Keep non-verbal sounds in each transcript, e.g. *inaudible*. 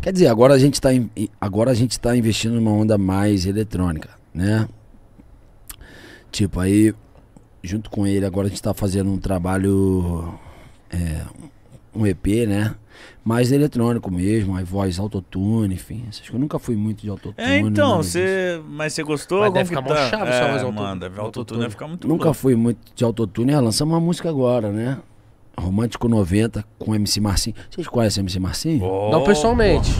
Quer dizer, agora a gente está agora a gente está investindo numa onda mais eletrônica, né? Tipo, aí junto com ele agora a gente está fazendo um trabalho é, um EP, né? Mais eletrônico mesmo, aí voz autotune, enfim. Essas que Eu nunca fui muito de autotune. É, então, você. Mas você gostou? Tá? É, vai ficar tá? é, sua voz autotune. Mano, deve ficar muito Nunca louco. fui muito de autotune. É, lançamos uma música agora, né? Romântico 90 com MC Marcinho. Vocês conhecem MC Marcinho? Oh, não pessoalmente.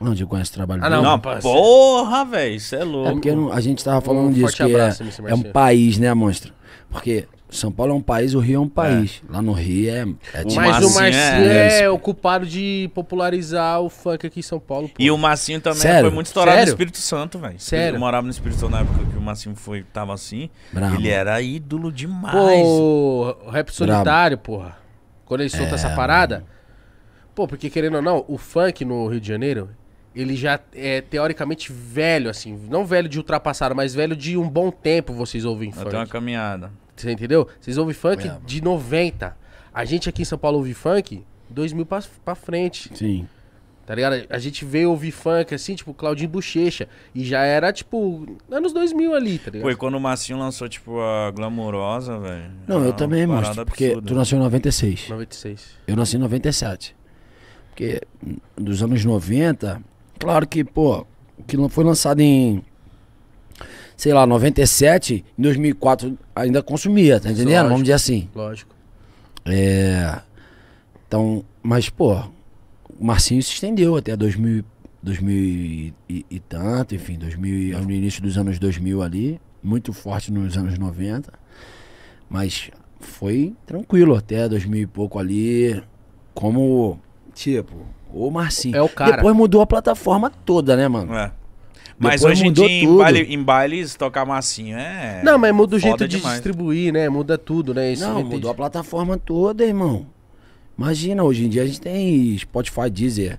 Onde eu conheço o trabalho ah, não, não, porra, velho, isso é louco. É porque não, a gente tava falando um disso, que é abraço, é, é um país, né, monstro? Porque são Paulo é um país, o Rio é um país. É. Lá no Rio é, é Mas o Marcinho é... é, o culpado de popularizar o funk aqui em São Paulo. Pô. E o Marcinho também Sério? foi muito estourado Sério? no Espírito Santo, velho. Sério? Eu morava no Espírito Santo na época que o Marcinho foi, tava assim. Bravo. Ele era ídolo demais. Pô, rap solitário, Bravo. porra. Quando ele solta é, essa parada. Pô, porque querendo ou não, o funk no Rio de Janeiro, ele já é teoricamente velho, assim. Não velho de ultrapassar, mas velho de um bom tempo vocês ouvem funk. Até uma caminhada. Você entendeu? Vocês ouvem funk é, de 90. A gente aqui em São Paulo ouve funk 2000 pra, pra frente. Sim. Tá ligado? A gente veio ouvir funk assim, tipo, Claudinho Bochecha. E já era, tipo, anos 2000 ali, tá ligado? Foi quando o Marcinho lançou, tipo, a Glamourosa, velho. Não, eu também, mano. Porque tu nasceu em 96. 96. Eu nasci em 97. Porque hum, dos anos 90, claro que, pô, que foi lançado em sei lá, 97, em 2004 ainda consumia, tá entendendo? Lógico, Vamos dizer assim. Lógico. É, então, mas, pô, o Marcinho se estendeu até 2000, 2000 e, e, tanto, enfim, 2000, no início dos anos 2000 ali, muito forte nos anos 90, mas foi tranquilo até 2000 e pouco ali, como, tipo, o Marcinho. É o cara. Depois mudou a plataforma toda, né, mano? É. Mas hoje em dia, em, baile, em, bailes, tocar massinho é. Não, mas muda o jeito de distribuir, né? Muda tudo, né? Isso Não, mudou a plataforma toda, irmão. Imagina, hoje em dia a gente tem Spotify, Deezer,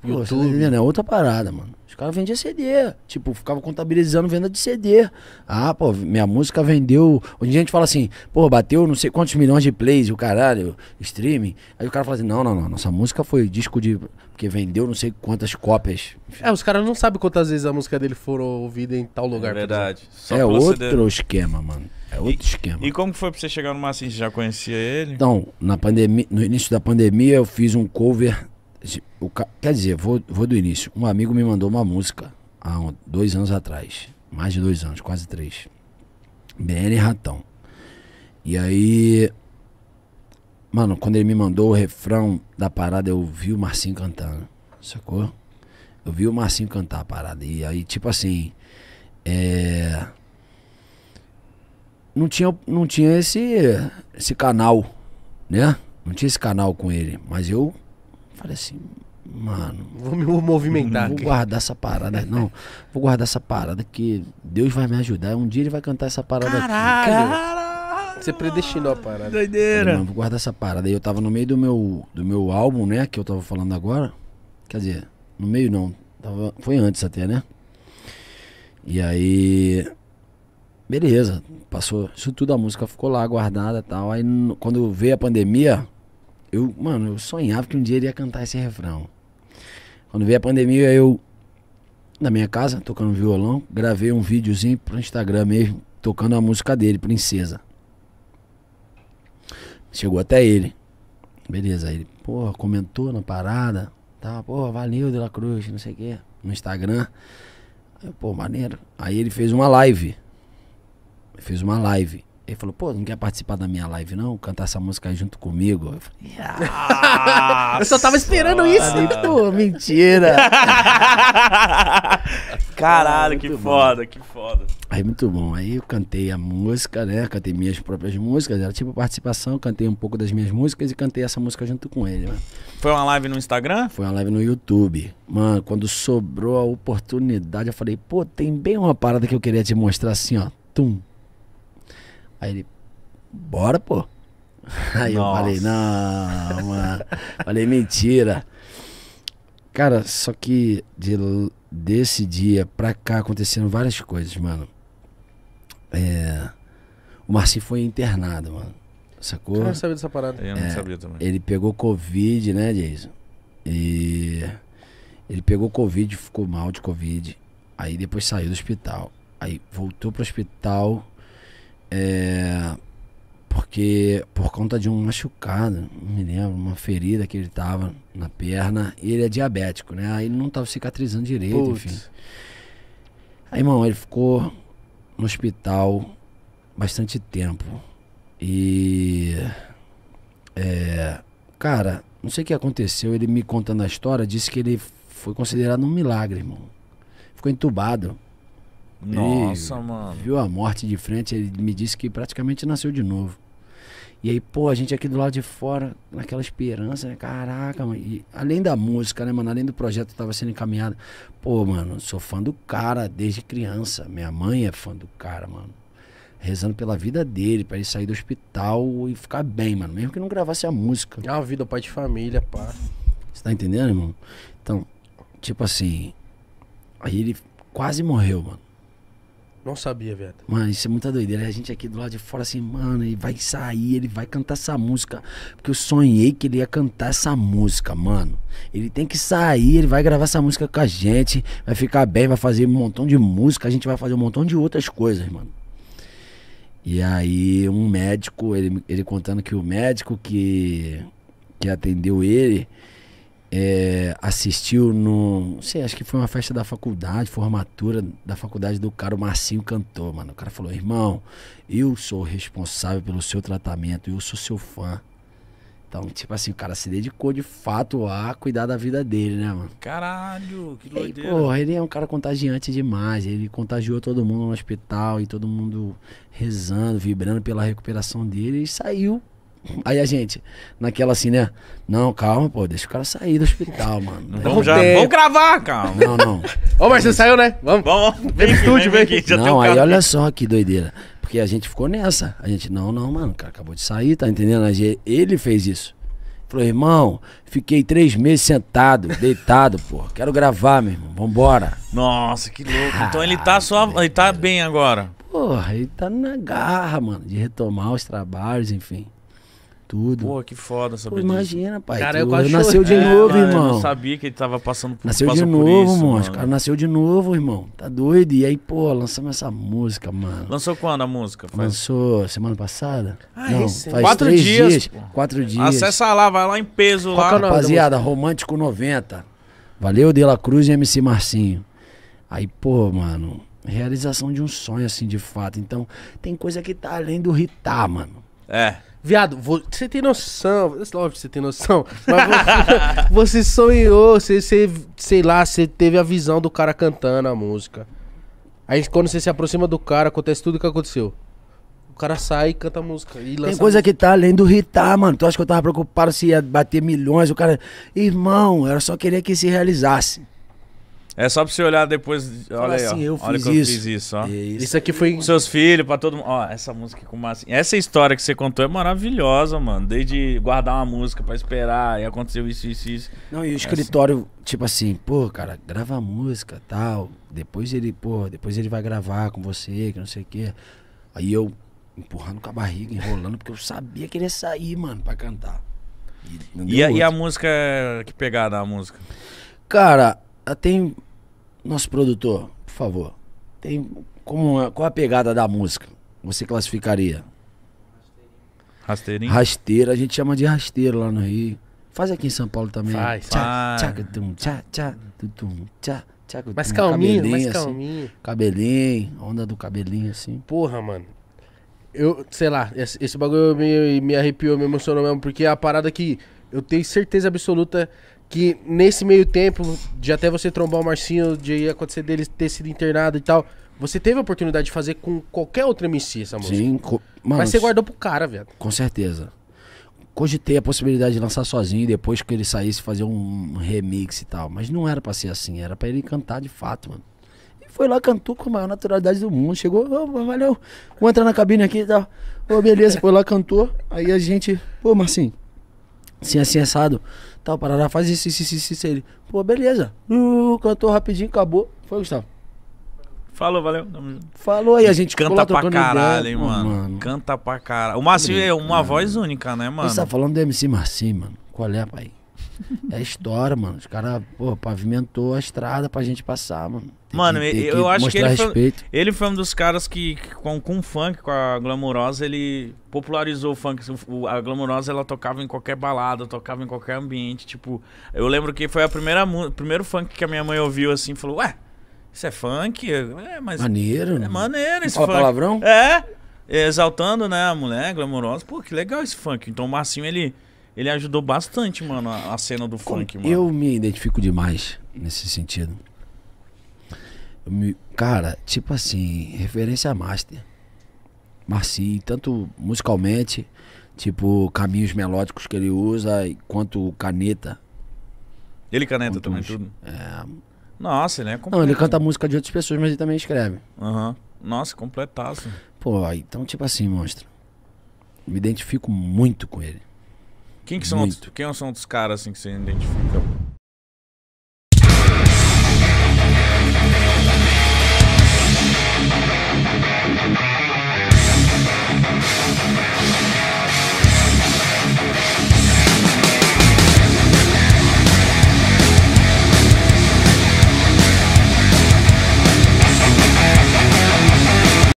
Pô, você É né? outra parada, mano. Os caras vendiam CD. Tipo, ficava contabilizando venda de CD. Ah, pô, minha música vendeu. Hoje a gente fala assim, pô, bateu não sei quantos milhões de plays, o caralho, streaming. Aí o cara fala assim, não, não, não, nossa música foi disco de. Porque vendeu não sei quantas cópias. É, os caras não sabem quantas vezes a música dele foi ouvida em tal lugar. É verdade. é outro esquema, mano. É outro e, esquema. E como foi pra você chegar no Massim? Você já conhecia ele? Então, na pandemia, no início da pandemia, eu fiz um cover o, quer dizer, vou, vou do início. Um amigo me mandou uma música há um, dois anos atrás. Mais de dois anos, quase três. BN Ratão. E aí. Mano, quando ele me mandou o refrão da parada, eu vi o Marcinho cantando. Sacou? Eu vi o Marcinho cantar a parada. E aí, tipo assim. É. Não tinha, não tinha esse, esse canal, né? Não tinha esse canal com ele. Mas eu Falei assim, mano. Vou me movimentar. Vou aqui. guardar essa parada. Não, vou guardar essa parada que Deus vai me ajudar. Um dia ele vai cantar essa parada Caralho. aqui. Caralho! Você predestinou a parada. Doideira. Falei, vou guardar essa parada. Aí eu tava no meio do meu, do meu álbum, né? Que eu tava falando agora. Quer dizer, no meio não. Tava, foi antes até, né? E aí. Beleza, passou. Isso tudo, a música ficou lá guardada e tal. Aí quando veio a pandemia, eu, mano, eu sonhava que um dia ele ia cantar esse refrão. Quando veio a pandemia, eu, na minha casa, tocando violão, gravei um videozinho pro Instagram mesmo, tocando a música dele, Princesa. Chegou até ele. Beleza, ele, porra, comentou na parada. Tá, porra, valeu, De La Cruz, não sei o quê. No Instagram. pô, maneiro. Aí ele fez uma live. Fez uma live. Ele falou, pô, não quer participar da minha live, não? Cantar essa música junto comigo? Eu falei, ah, *laughs* Eu só tava esperando isso, então, mentira. *laughs* Caralho, que bom. foda, que foda. Aí muito bom. Aí eu cantei a música, né? Cantei minhas próprias músicas, era tipo participação, cantei um pouco das minhas músicas e cantei essa música junto com ele, mano. Né? Foi uma live no Instagram? Foi uma live no YouTube. Mano, quando sobrou a oportunidade, eu falei, pô, tem bem uma parada que eu queria te mostrar assim, ó. Tum, Aí ele, bora, pô. *laughs* Aí Nossa. eu falei, não, mano. falei, mentira. Cara, só que de, desse dia pra cá aconteceram várias coisas, mano. É, o Marci foi internado, mano. Sacou? Eu não sabia dessa parada. Eu não é, sabia também. Ele pegou Covid, né, Jason? E ele pegou Covid, ficou mal de Covid. Aí depois saiu do hospital. Aí voltou pro hospital é, porque por conta de um machucado, não me lembro, uma ferida que ele tava na perna, e ele é diabético, né? Aí ele não tava cicatrizando direito, Putz. enfim. Aí, irmão, ele ficou no hospital bastante tempo. E. É, cara, não sei o que aconteceu. Ele me contando a história, disse que ele foi considerado um milagre, irmão. Ficou entubado. Nossa, mano. Viu a morte de frente, ele me disse que praticamente nasceu de novo. E aí, pô, a gente aqui do lado de fora, naquela esperança, né? Caraca, mano. E além da música, né, mano? Além do projeto que tava sendo encaminhado. Pô, mano, sou fã do cara desde criança. Minha mãe é fã do cara, mano. Rezando pela vida dele, para ele sair do hospital e ficar bem, mano. Mesmo que não gravasse a música. É uma vida, pai de família, pá. Você tá entendendo, irmão? Então, tipo assim. Aí ele quase morreu, mano. Não sabia, velho. Mano, isso é muita doideira. A gente aqui do lado de fora assim, mano, ele vai sair, ele vai cantar essa música. Porque eu sonhei que ele ia cantar essa música, mano. Ele tem que sair, ele vai gravar essa música com a gente, vai ficar bem, vai fazer um montão de música, a gente vai fazer um montão de outras coisas, mano. E aí um médico, ele, ele contando que o médico que, que atendeu ele é, assistiu no. Não sei, acho que foi uma festa da faculdade, formatura da faculdade do cara, o Marcinho cantou, mano. O cara falou: irmão, eu sou responsável pelo seu tratamento, eu sou seu fã. Então, tipo assim, o cara se dedicou de fato a cuidar da vida dele, né, mano? Caralho, que doideira. E, porra, ele é um cara contagiante demais. Ele contagiou todo mundo no hospital e todo mundo rezando, vibrando pela recuperação dele e saiu Aí a gente, naquela assim, né? Não, calma, pô, deixa o cara sair do hospital, mano. vamos, já, vamos gravar, calma. Não, não. Ô, mas você saiu, né? Vamos. Vamos, vem, vem estúdio, vem. vem aqui, não, aí cara. olha só que doideira. Porque a gente ficou nessa. A gente, não, não, mano, o cara acabou de sair, tá entendendo? Ele fez isso. Falou, irmão, fiquei três meses sentado, deitado, pô. Quero gravar, meu irmão. Vambora. Nossa, que louco. Ah, então ele tá só. Ele tá bem agora. Porra, ele tá na garra, mano, de retomar os trabalhos, enfim tudo. Pô, que foda saber Pô, Imagina, pai. Cara, tu, eu quase nasceu de novo, irmão. Eu não sabia que ele tava passando por Nasceu de novo, isso, mano. Cara, nasceu de novo, irmão. Tá doido? E aí, pô, lançamos essa música, mano. Lançou quando a música? Faz? Lançou semana passada? Ah, não, esse... É faz quatro três dias. dias pô. quatro dias. Acessa lá, vai lá em peso Qual lá. É Rapaziada, Romântico 90. Valeu, De La Cruz e MC Marcinho. Aí, pô, mano, realização de um sonho, assim, de fato. Então, tem coisa que tá além do ritar, mano. É. Viado, você tem noção, é óbvio que você tem noção, mas você, *laughs* você sonhou, você, você, sei lá, você teve a visão do cara cantando a música. Aí quando você se aproxima do cara, acontece tudo o que aconteceu. O cara sai e canta música. E Tem coisa música. que tá além do hitar, mano. Tu acha que eu tava preocupado se ia bater milhões? O cara. Irmão, era só querer que se realizasse. É só pra você olhar depois. Fala olha aí, assim, ó. Eu olha eu isso. fiz isso, ó. É isso. isso aqui foi. Seus filhos, pra todo mundo. Ó, essa música com massa. Essa história que você contou é maravilhosa, mano. Desde guardar uma música pra esperar, e aconteceu isso, isso, isso. Não, e o é escritório, assim. tipo assim, pô, cara, grava a música tal. Depois ele, pô, depois ele vai gravar com você, que não sei o quê. Aí eu empurrando com a barriga, enrolando, porque eu sabia que ele ia sair, mano, pra cantar. E, e, a, e a música, é, que pegada a música? Cara, tem nosso produtor, por favor, tem, como, qual a pegada da música? Você classificaria? Rasteirinho. rasteiro a gente chama de rasteiro lá no Rio. Faz aqui em São Paulo também. Faz. Tchá, tchá, tum, tchá, tchá, tum, tum, mais calminho, mais assim, calminho. Assim, cabelinho, onda do cabelinho assim. Porra, mano. Eu, sei lá, esse, esse bagulho me, me arrepiou, me emocionou mesmo, porque é a parada que eu tenho certeza absoluta que nesse meio tempo, de até você trombar o Marcinho, de acontecer dele ter sido internado e tal, você teve a oportunidade de fazer com qualquer outro MC essa música. Sim, mas você guardou pro cara, velho. Com certeza. Cogitei a possibilidade de lançar sozinho depois que ele saísse fazer um remix e tal. Mas não era pra ser assim, era pra ele cantar de fato, mano. E foi lá, cantou com a maior naturalidade do mundo. Chegou, oh, valeu, vou entrar na cabine aqui e tal. oh, beleza, foi lá, cantou. Aí a gente, pô, Marcinho, assim, assim, assado. Tal, Paraná faz isso, isso, isso, isso. Ele, pô, beleza. Uh, cantou rapidinho, acabou. Foi, Gustavo. Falou, valeu. Falou aí, a gente canta pra caralho, hein, mano. mano. Canta pra caralho. O Marcinho é uma voz única, né, tá mano? Você tá falando do MC Marcinho, mano. Qual é, pai? *laughs* É história, mano. Os caras, pô, pavimentou a estrada pra gente passar, mano. Tem mano, que, eu, acho que ele foi, ele foi, um dos caras que, que com, com o funk, com a Glamourosa, ele popularizou o funk. a Glamourosa, ela tocava em qualquer balada, tocava em qualquer ambiente. Tipo, eu lembro que foi a primeira primeiro funk que a minha mãe ouviu, assim, falou, ué, isso é funk? É, mas... Maneiro. É maneiro esse Fala funk. palavrão? É. Exaltando, né, a mulher glamourosa. Pô, que legal esse funk. Então o Marcinho, ele ele ajudou bastante, mano, a, cena do funk, mano. Eu me identifico demais nesse sentido. Me, cara, tipo assim, referência a Master. sim, tanto musicalmente, tipo, caminhos melódicos que ele usa, quanto caneta. Ele caneta também, tudo? É... Nossa, ele é completo. Não, ele canta música de outras pessoas, mas ele também escreve. Aham. Uhum. Nossa, completaço. Pô, então, tipo assim, monstro. Me identifico muito com ele. Quem que são, os, quem são os caras assim que você identifica?